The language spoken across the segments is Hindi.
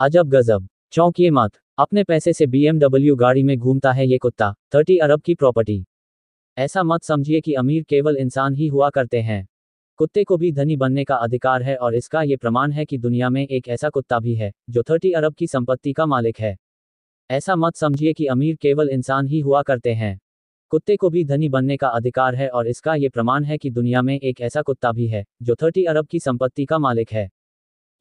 अजब गजब चौंकिए मत अपने पैसे से बीएमडब्ल्यू गाड़ी में घूमता है ये कुत्ता थर्टी अरब की प्रॉपर्टी ऐसा मत समझिए कि अमीर केवल इंसान ही हुआ करते हैं कुत्ते को भी धनी बनने का अधिकार है और इसका ये प्रमाण है कि दुनिया में एक ऐसा कुत्ता भी है जो थर्टी अरब की संपत्ति का मालिक है ऐसा मत समझिए कि अमीर केवल इंसान ही हुआ करते हैं कुत्ते को भी धनी बनने का अधिकार है और इसका ये प्रमाण है कि दुनिया में एक ऐसा कुत्ता भी है जो थर्टी अरब की संपत्ति का मालिक है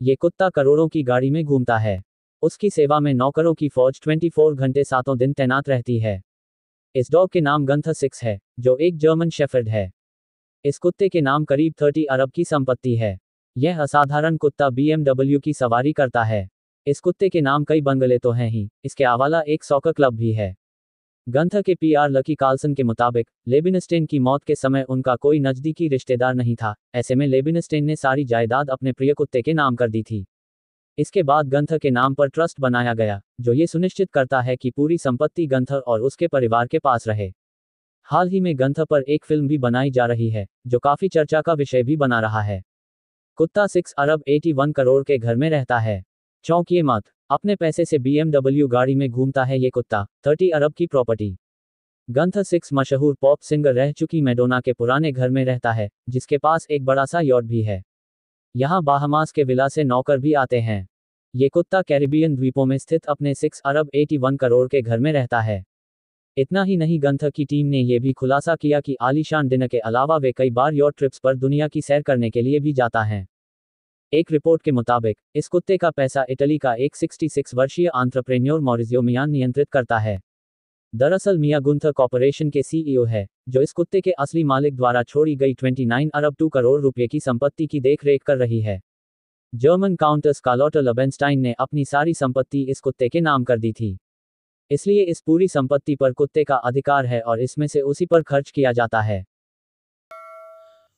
ये कुत्ता करोड़ों की गाड़ी में घूमता है उसकी सेवा में नौकरों की फौज 24 घंटे सातों दिन तैनात रहती है इस डॉग के नाम गंथा सिक्स है जो एक जर्मन शेफर्ड है इस कुत्ते के नाम करीब 30 अरब की संपत्ति है यह असाधारण कुत्ता बीएमडब्ल्यू की सवारी करता है इस कुत्ते के नाम कई बंगले तो हैं ही इसके आवाला एक सॉकर क्लब भी है गंथा के पीआर लकी कार्लसन के मुताबिक लेबिनस्टेन की मौत के समय उनका कोई नजदीकी रिश्तेदार नहीं था ऐसे में लेबिनस्टेन ने सारी जायदाद अपने प्रिय कुत्ते के नाम कर दी थी इसके बाद गंथ के नाम पर ट्रस्ट बनाया गया जो ये सुनिश्चित करता है कि पूरी संपत्ति गंथ और उसके परिवार के पास रहे हाल ही में गंथ पर एक फिल्म भी बनाई जा रही है जो काफी चर्चा का विषय भी बना रहा है कुत्ता सिक्स अरब 81 करोड़ के घर में रहता है चौंकिए मत अपने पैसे से बीएमडब्ल्यू गाड़ी में घूमता है ये कुत्ता थर्टी अरब की प्रॉपर्टी गंथ सिक्स मशहूर पॉप सिंगर रह चुकी मेडोना के पुराने घर में रहता है जिसके पास एक बड़ा सा यॉट भी है यहाँ बाहमास के विला से नौकर भी आते हैं ये कुत्ता कैरिबियन द्वीपों में स्थित अपने सिक्स अरब एटी वन करोड़ के घर में रहता है इतना ही नहीं गंथ की टीम ने यह भी खुलासा किया कि आलिशान डिनर के अलावा वे कई बार यॉट ट्रिप्स पर दुनिया की सैर करने के लिए भी जाता है एक रिपोर्ट के मुताबिक इस कुत्ते का पैसा इटली का एक 66 वर्षीय आंट्रप्रेन्योर मॉरिजियो मियान नियंत्रित करता है दरअसल मिया गुंथर कॉरपोरेशन के सीईओ e है जो इस कुत्ते के असली मालिक द्वारा छोड़ी गई 29 अरब 2 करोड़ रुपए की संपत्ति की देखरेख कर रही है जर्मन काउंटर्स कार्लोटा लबेंस्टाइन ने अपनी सारी संपत्ति इस कुत्ते के नाम कर दी थी इसलिए इस पूरी संपत्ति पर कुत्ते का अधिकार है और इसमें से उसी पर खर्च किया जाता है